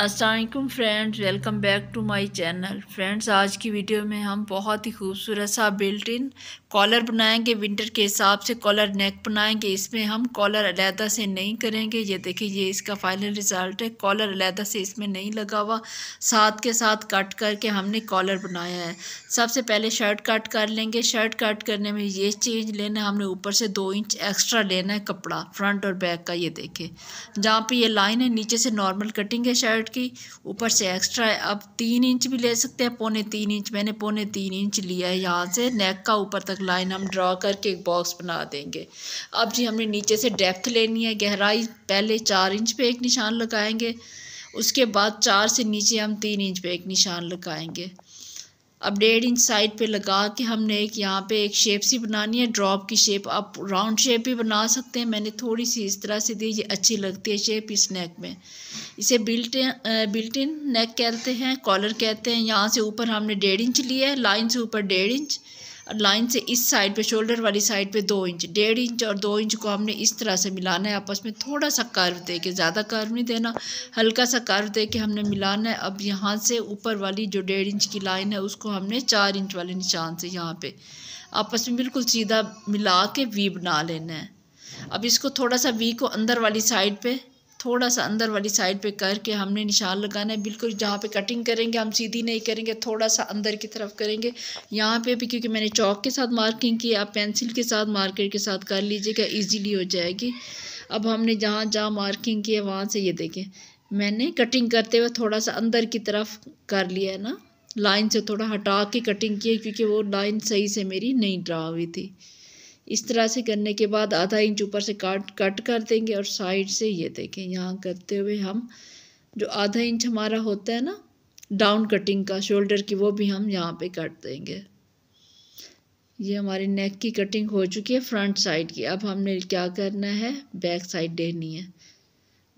Aslam friends welcome back to my channel friends आज की video में हम बहुत ही खूबसूरत सा बिल्ट इन कॉलर बनाएंगे विंटर के हिसाब से कॉलर नेक बनाएंगे इसमें हम कॉलर अलहदा से नहीं करेंगे ये देखिए ये इसका फाइनल रिज़ल्ट है कॉलर अलहदा से इसमें नहीं लगा हुआ साथ के साथ कट करके हमने कॉलर बनाया है सबसे पहले शर्ट कट कर लेंगे शर्ट कट करने में ये चेंज लेना हमने ऊपर से दो इंच एक्स्ट्रा लेना है कपड़ा फ्रंट और बैक का ये देखें जहाँ पर ये लाइन है नीचे से नॉर्मल कटिंग है शर्ट की ऊपर से एक्स्ट्रा अब तीन इंच भी ले सकते हैं पौने तीन इंच मैंने पौने तीन इंच लिया है यहाँ से नेक का ऊपर तक लाइन हम ड्रा करके एक बॉक्स बना देंगे अब जी हमने नीचे से डेप्थ लेनी है गहराई पहले चार इंच पे एक निशान लगाएंगे उसके बाद चार से नीचे हम तीन इंच पे एक निशान लगाएंगे अब डेढ़ इंच साइड पे लगा के हमने एक यहाँ पे एक शेप सी बनानी है ड्रॉप की शेप आप राउंड शेप भी बना सकते हैं मैंने थोड़ी सी इस तरह से दी ये अच्छी लगती है शेप इस नेक में इसे बिल्ट बिल्ट इन नेक कहते हैं कॉलर कहते हैं यहाँ से ऊपर हमने डेढ़ इंच लिया है लाइन से ऊपर डेढ़ इंच लाइन से इस साइड पे शोल्डर वाली साइड पे दो इंच डेढ़ इंच और दो इंच को हमने इस तरह से मिलाना है आपस में थोड़ा सा कर्व दे के ज़्यादा कर्व नहीं देना हल्का सा कर्व दे के हमने मिलाना है अब यहाँ से ऊपर वाली जो डेढ़ इंच की लाइन है उसको हमने चार इंच वाले निशान से यहाँ पर आपस में बिल्कुल सीधा मिला के वी बना लेना है अब इसको थोड़ा सा वी को अंदर वाली साइड पर थोड़ा सा अंदर वाली साइड पे करके हमने निशान लगाना है बिल्कुल जहाँ पे कटिंग करेंगे हम सीधी नहीं करेंगे थोड़ा सा अंदर की तरफ करेंगे यहाँ पे भी क्योंकि मैंने चौक के साथ मार्किंग की आप पेंसिल के साथ मार्कर के साथ कर लीजिएगा ईजीली हो जाएगी अब हमने जहाँ जहाँ मार्किंग की है वहाँ से ये देखें मैंने कटिंग करते हुए थोड़ा सा अंदर की तरफ कर लिया है ना लाइन से थोड़ा हटा के कटिंग की है क्योंकि वो लाइन सही से मेरी नहीं ड्रा हुई थी इस तरह से करने के बाद आधा इंच ऊपर से काट कट कर देंगे और साइड से ये देखें यहाँ करते हुए हम जो आधा इंच हमारा होता है ना डाउन कटिंग का शोल्डर की वो भी हम यहाँ पे काट देंगे ये हमारी नेक की कटिंग हो चुकी है फ्रंट साइड की अब हमने क्या करना है बैक साइड देनी है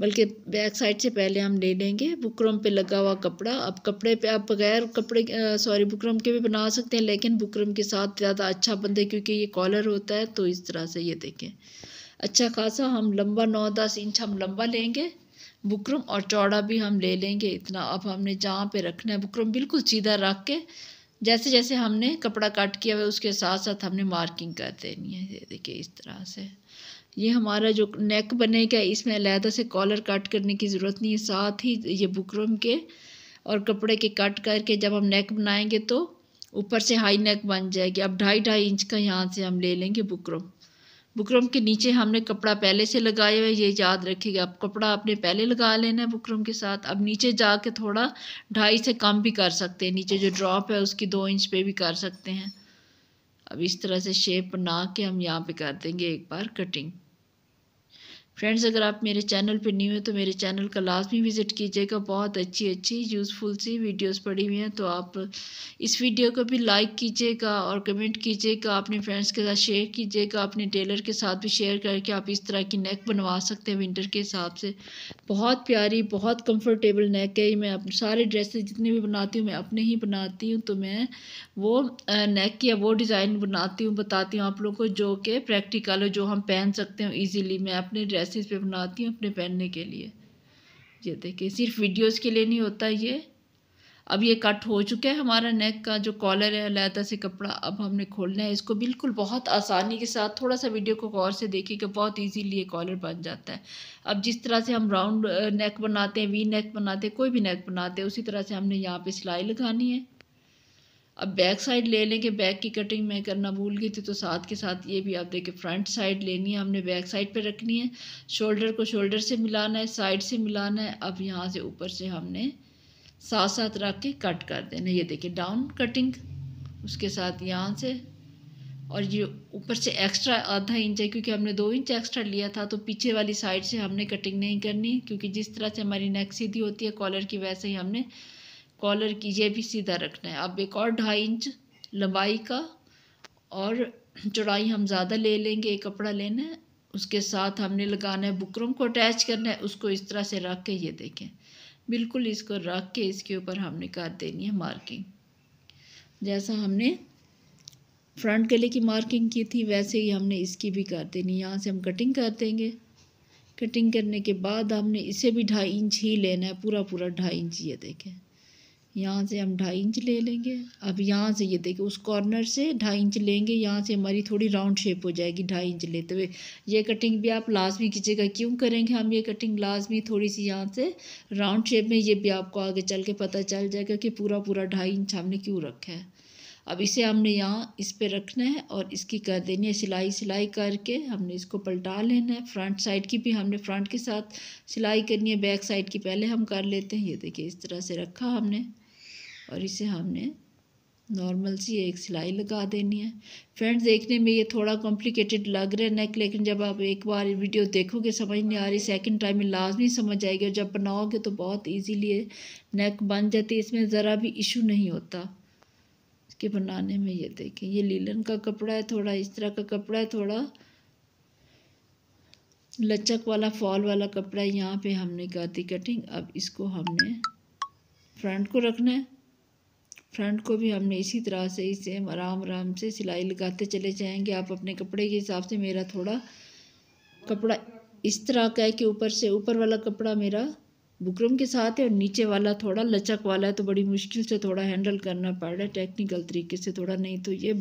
बल्कि बैक साइड से पहले हम ले लेंगे बुकरम पे लगा हुआ कपड़ा अब कपड़े पे आप बगैर कपड़े सॉरी बुकरम के भी बना सकते हैं लेकिन बुकरम के साथ ज़्यादा अच्छा बनता है क्योंकि ये कॉलर होता है तो इस तरह से ये देखें अच्छा खासा हम लंबा नौ दस इंच हम लंबा लेंगे बुकरम और चौड़ा भी हम ले लेंगे इतना अब हमने जहाँ पर रखना है बुकरम बिल्कुल सीधा रख के जैसे जैसे हमने कपड़ा कट किया हुआ उसके साथ साथ हमने मार्किंग कर देनी है ये देखिए इस तरह से ये हमारा जो नेक बनेगा इसमें अलहदा से कॉलर कट करने की ज़रूरत नहीं है साथ ही ये बुकरम के और कपड़े के कट करके जब हम नेक बनाएंगे तो ऊपर से हाई नेक बन जाएगी अब ढाई ढाई इंच का यहाँ से हम ले लेंगे बुकरम बुकरम के नीचे हमने कपड़ा पहले से लगाया हुआ है ये याद रखिएगा आप कपड़ा आपने पहले लगा लेना है बुकरम के साथ अब नीचे जा थोड़ा ढाई से कम भी कर सकते हैं नीचे जो ड्रॉप है उसकी दो इंच पे भी कर सकते हैं अब इस तरह से शेप बना के हम यहाँ पे कर देंगे एक बार कटिंग फ्रेंड्स अगर आप मेरे चैनल पर न्यू हैं तो मेरे चैनल का लाजमी विज़िट कीजिएगा बहुत अच्छी अच्छी यूज़फुल सी वीडियोस पड़ी हुई हैं तो आप इस वीडियो को भी लाइक कीजिएगा और कमेंट कीजिएगा अपने फ्रेंड्स के साथ शेयर कीजिएगा अपने टेलर के साथ भी शेयर करके आप इस तरह की नेक बनवा सकते हैं विंटर के हिसाब से बहुत प्यारी बहुत कम्फर्टेबल नेक है मैं सारे ड्रेसेज जितने भी बनाती हूँ मैं अपने ही बनाती हूँ तो मैं वो नेक या वो डिज़ाइन बनाती हूँ बताती हूँ आप लोग को जो कि प्रैक्टिकल जो हम पहन सकते हैं ईजीली मैं अपने ड्रेस ड्रेसेस पे बनाती हूँ अपने पहनने के लिए ये देखिए सिर्फ वीडियोस के लिए नहीं होता ये अब ये कट हो चुका है हमारा नेक का जो कॉलर है लहदा से कपड़ा अब हमने खोलना है इसको बिल्कुल बहुत आसानी के साथ थोड़ा सा वीडियो को गौर से देखिए कि बहुत इजीली ये कॉलर बन जाता है अब जिस तरह से हम राउंड नेक uh, बनाते हैं वी नेक बनाते हैं कोई भी नेक बनाते हैं उसी तरह से हमने यहाँ पे सिलाई लगानी है अब बैक साइड ले लें कि बैक की कटिंग मैं करना भूल गई थी तो साथ के साथ ये भी आप देखें फ्रंट साइड लेनी है हमने बैक साइड पे रखनी है शोल्डर को शोल्डर से मिलाना है साइड से मिलाना है अब यहाँ से ऊपर से हमने साथ साथ रख के कट कर देना ये देखिए डाउन कटिंग उसके साथ यहाँ से और ये ऊपर से एक्स्ट्रा आधा इंच है क्योंकि हमने दो इंच एक्स्ट्रा लिया था तो पीछे वाली साइड से हमने कटिंग नहीं करनी क्योंकि जिस तरह से हमारी नेक सीधी होती है कॉलर की वैसे ही हमने कॉलर की ये भी सीधा रखना है अब एक और ढाई इंच लंबाई का और चौड़ाई हम ज़्यादा ले लेंगे एक कपड़ा लेना है उसके साथ हमने लगाना है बुकरम को अटैच करना है उसको इस तरह से रख के ये देखें बिल्कुल इसको रख के इसके ऊपर हमने कर देनी है मार्किंग जैसा हमने फ्रंट गले की मार्किंग की थी वैसे ही हमने इसकी भी कर देनी यहाँ से हम कटिंग कर देंगे कटिंग करने के बाद हमने इसे भी ढाई इंच ही लेना है पूरा पूरा ढाई इंच ये देखें यहाँ से हम ढाई इंच ले लेंगे अब यहाँ से ये देखिए उस कॉर्नर से ढाई इंच लेंगे यहाँ से हमारी थोड़ी राउंड शेप हो जाएगी ढाई इंच लेते हुए ये कटिंग भी आप लाजमी खींचेगा क्यों करेंगे हम ये कटिंग लाजमी थोड़ी सी यहाँ से राउंड शेप में ये भी आपको आगे चल के पता चल जाएगा कि पूरा पूरा ढाई इंच हमने क्यों रखा है अब इसे हमने यहाँ इस पर रखना है और इसकी कर देनी है सिलाई सिलाई करके हमने इसको पलटा लेना है फ्रंट साइड की भी हमने फ्रंट के साथ सिलाई करनी है बैक साइड की पहले हम कर लेते हैं ये देखिए इस तरह से रखा हमने और इसे हमने नॉर्मल सी एक सिलाई लगा देनी है फ्रेंड्स देखने में ये थोड़ा कॉम्प्लिकेटेड लग रहा है नेक लेकिन जब आप एक बार वीडियो देखोगे समझ नहीं आ रही सेकंड टाइम में लाजमी समझ आएगी और जब बनाओगे तो बहुत इजीली नेक बन जाती है इसमें ज़रा भी इशू नहीं होता इसके बनाने में ये देखें ये लीलन का कपड़ा है थोड़ा इस तरह का कपड़ा है थोड़ा लचक वाला फॉल वाला कपड़ा है यहाँ पर हमने कर दी कटिंग अब इसको हमने फ्रंट को रखना है फ्रंट को भी हमने इसी तरह से इसे आराम आराम से सिलाई लगाते चले जाएंगे आप अपने कपड़े के हिसाब से मेरा थोड़ा कपड़ा इस तरह का है कि ऊपर से ऊपर वाला कपड़ा मेरा बुकरम के साथ है और नीचे वाला थोड़ा लचक वाला है तो बड़ी मुश्किल से थोड़ा हैंडल करना पड़ रहा है टेक्निकल तरीके से थोड़ा नहीं तो ये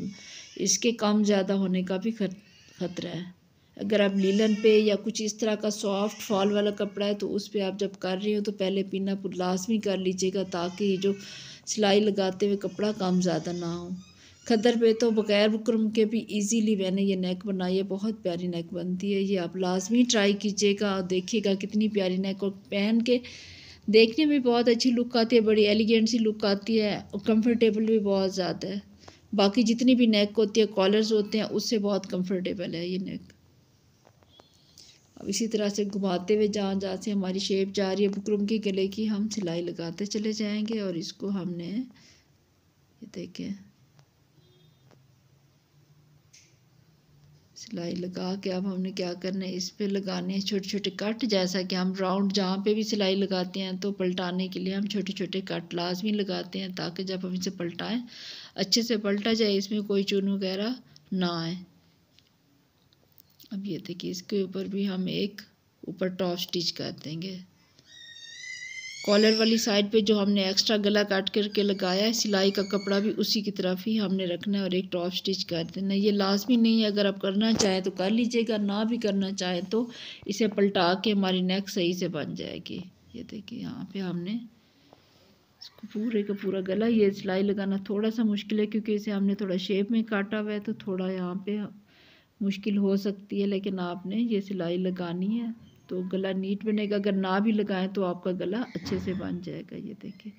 इसके काम ज़्यादा होने का भी खतरा है अगर आप लीलन पे या कुछ इस तरह का सॉफ्ट फॉल वाला कपड़ा है तो उस पर आप जब कर रही हो तो पहले पीना लाजमी कर लीजिएगा ताकि जो सिलाई लगाते हुए कपड़ा काम ज़्यादा ना हो खदर पे तो बग़ैर बकरम के भी इजीली मैंने ये नेक बनाई है बहुत प्यारी नेक बनती है ये आप लाजमी ट्राई कीजिएगा और देखिएगा कितनी प्यारी नेक और पहन के देखने में बहुत अच्छी लुक आती है बड़ी एलिगेंट सी लुक आती है और कम्फर्टेबल भी बहुत ज़्यादा है बाकी जितनी भी नेक होती है कॉलर्स होते हैं उससे बहुत कम्फर्टेबल है ये नेक अब इसी तरह से घुमाते हुए जहाँ जहाँ से हमारी शेप जा रही है बुकरम के गले की हम सिलाई लगाते चले जाएंगे और इसको हमने ये देखें सिलाई लगा के अब हमने क्या करना है इस पर लगाने हैं छोटे छोटे कट जैसा कि हम राउंड जहाँ पे भी सिलाई लगाते हैं तो पलटाने के लिए हम छोटे छोटे कट लाजमी लगाते हैं ताकि जब हम इसे पलटाएं अच्छे से पलटा जाए इसमें कोई चून वगैरह ना आए अब ये देखिए इसके ऊपर भी हम एक ऊपर टॉप स्टिच कर देंगे कॉलर वाली साइड पे जो हमने एक्स्ट्रा गला काट करके लगाया है सिलाई का कपड़ा भी उसी की तरफ ही हमने रखना है और एक टॉप स्टिच कर देना ये लाजमी नहीं है अगर आप करना चाहें तो कर लीजिएगा ना भी करना चाहें तो इसे पलटा के हमारी नेक सही से बन जाएगी ये देखिए यहाँ पे हमने इसको पूरे का पूरा गला ये सिलाई लगाना थोड़ा सा मुश्किल है क्योंकि इसे हमने थोड़ा शेप में काटा हुआ है तो थोड़ा यहाँ पे मुश्किल हो सकती है लेकिन आपने ये सिलाई लगानी है तो गला नीट बनेगा अगर ना भी लगाएं तो आपका गला अच्छे से बन जाएगा ये देखें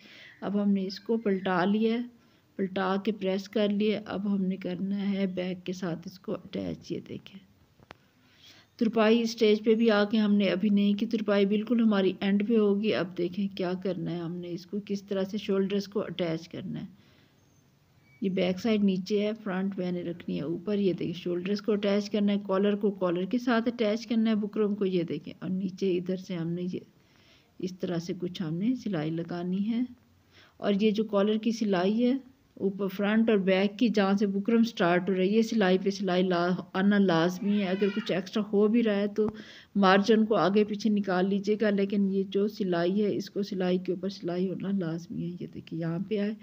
अब हमने इसको पलटा लिया पलटा के प्रेस कर लिए अब हमने करना है बैग के साथ इसको अटैच ये देखें तुरपाई स्टेज पे भी आके हमने अभी नहीं की तुरपाई बिल्कुल हमारी एंड पे होगी अब देखें क्या करना है हमने इसको किस तरह से शोल्डर्स को अटैच करना है ये बैक साइड नीचे है फ्रंट मैंने रखनी है ऊपर ये देखिए शोल्डर्स को अटैच करना है कॉलर को कॉलर के साथ अटैच करना है बुकरम को ये देखें और नीचे इधर से हमने ये इस तरह से कुछ हमने सिलाई लगानी है और ये जो कॉलर की सिलाई है ऊपर फ्रंट और बैक की जहाँ से बुकरम स्टार्ट हो रही है ये सिलाई पे सिलाई ला आना लाजमी है अगर कुछ एक्स्ट्रा हो भी रहा है तो मार्जिन को आगे पीछे निकाल लीजिएगा लेकिन ये जो सिलाई है इसको सिलाई के ऊपर सिलाई होना लाजमी है ये देखिए यहाँ पे आए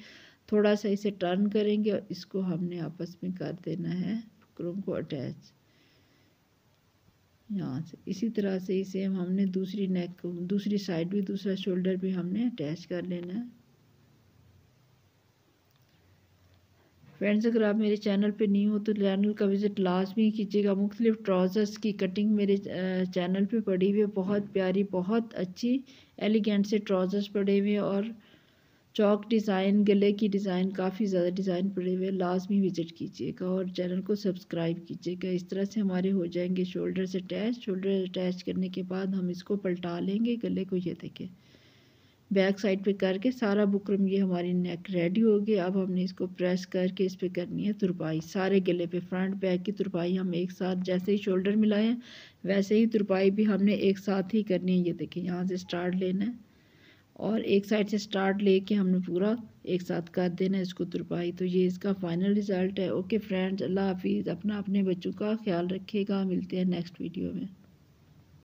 थोड़ा सा इसे टर्न करेंगे और इसको हमने आपस में कर देना है क्रोम को अटैच यहाँ से इसी तरह से इसे हमने दूसरी नेक को दूसरी साइड भी दूसरा शोल्डर भी हमने अटैच कर लेना है फ्रेंड्स अगर आप मेरे चैनल पे नहीं हो तो चैनल का विज़िट लाजमी कीजिएगा मुख्तलिफ ट्राउज़र्स की कटिंग मेरे चैनल पे पड़ी हुई है बहुत प्यारी बहुत अच्छी एलिगेंट से ट्राउज़र्स पड़े हुए और चौक डिज़ाइन गले की डिज़ाइन काफ़ी ज़्यादा डिज़ाइन पड़े हुए लाजमी विज़िट कीजिएगा और चैनल को सब्सक्राइब कीजिएगा इस तरह से हमारे हो जाएंगे शोल्डर से अटैच शोल्डर अटैच करने के बाद हम इसको पलटा लेंगे गले को ये देखें बैक साइड पे करके सारा बुकरम ये हमारी नेक रेडी हो गई अब हमने इसको प्रेस करके इस पर करनी है तुरपाई सारे गले पे फ्रंट बैक की तुरपाई हम एक साथ जैसे ही शोल्डर मिलाएं वैसे ही तुरपाई भी हमने एक साथ ही करनी है ये देखें यहाँ से स्टार्ट लेना है और एक साइड से स्टार्ट लेके हमने पूरा एक साथ कर देना इसको तुरपाई तो ये इसका फाइनल रिज़ल्ट है ओके फ्रेंड्स अल्लाह हाफिज़ अपना अपने बच्चों का ख्याल रखिएगा मिलते हैं नेक्स्ट वीडियो में